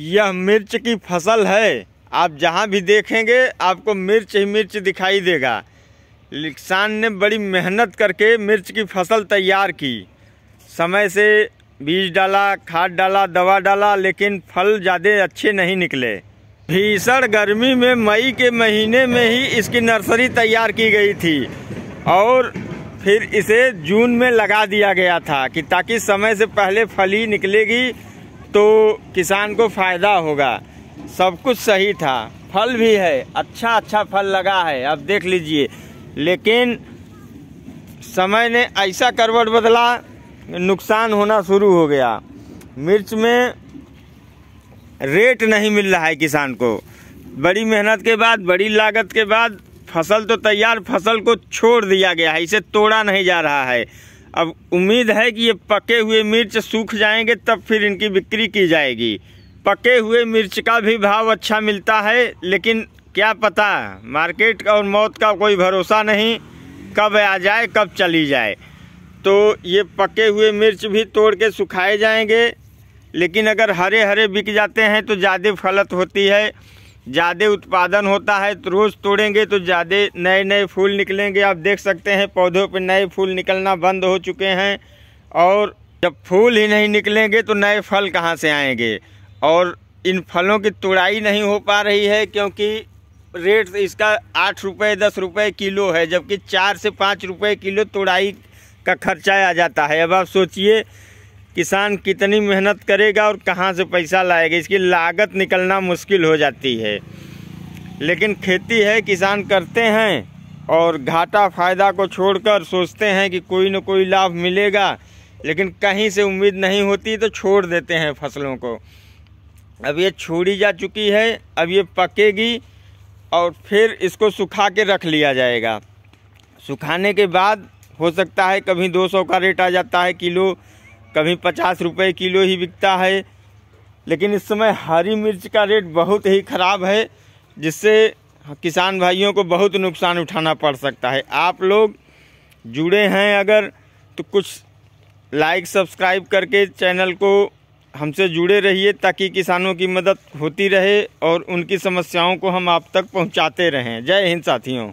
यह मिर्च की फसल है आप जहाँ भी देखेंगे आपको मिर्च ही मिर्च दिखाई देगा किसान ने बड़ी मेहनत करके मिर्च की फसल तैयार की समय से बीज डाला खाद डाला दवा डाला लेकिन फल ज़्यादा अच्छे नहीं निकले भीषण गर्मी में मई के महीने में ही इसकी नर्सरी तैयार की गई थी और फिर इसे जून में लगा दिया गया था कि ताकि समय से पहले फली निकलेगी तो किसान को फ़ायदा होगा सब कुछ सही था फल भी है अच्छा अच्छा फल लगा है अब देख लीजिए लेकिन समय ने ऐसा करवट बदला नुकसान होना शुरू हो गया मिर्च में रेट नहीं मिल रहा है किसान को बड़ी मेहनत के बाद बड़ी लागत के बाद फसल तो तैयार फसल को छोड़ दिया गया है इसे तोड़ा नहीं जा रहा है अब उम्मीद है कि ये पके हुए मिर्च सूख जाएंगे तब फिर इनकी बिक्री की जाएगी पके हुए मिर्च का भी भाव अच्छा मिलता है लेकिन क्या पता मार्केट और मौत का कोई भरोसा नहीं कब आ जाए कब चली जाए तो ये पके हुए मिर्च भी तोड़ के सुखाए जाएंगे लेकिन अगर हरे हरे बिक जाते हैं तो ज़्यादा फलत होती है ज़्यादा उत्पादन होता है तो रोज़ तोड़ेंगे तो ज़्यादा नए नए फूल निकलेंगे आप देख सकते हैं पौधों पर नए फूल निकलना बंद हो चुके हैं और जब फूल ही नहीं निकलेंगे तो नए फल कहाँ से आएंगे और इन फलों की तोड़ाई नहीं हो पा रही है क्योंकि रेट इसका आठ रुपये दस रुपये किलो है जबकि चार से पाँच रुपये किलो तोड़ाई का खर्चा आ जाता है अब आप सोचिए किसान कितनी मेहनत करेगा और कहाँ से पैसा लाएगा इसकी लागत निकलना मुश्किल हो जाती है लेकिन खेती है किसान करते हैं और घाटा फ़ायदा को छोड़कर सोचते हैं कि कोई ना कोई लाभ मिलेगा लेकिन कहीं से उम्मीद नहीं होती तो छोड़ देते हैं फसलों को अब ये छोड़ी जा चुकी है अब ये पकेगी और फिर इसको सुखा के रख लिया जाएगा सुखाने के बाद हो सकता है कभी 200 का रेट आ जाता है किलो कभी पचास रुपये किलो ही बिकता है लेकिन इस समय हरी मिर्च का रेट बहुत ही ख़राब है जिससे किसान भाइयों को बहुत नुकसान उठाना पड़ सकता है आप लोग जुड़े हैं अगर तो कुछ लाइक सब्सक्राइब करके चैनल को हमसे जुड़े रहिए ताकि किसानों की मदद होती रहे और उनकी समस्याओं को हम आप तक पहुंचाते रहें जय हिंद साथियों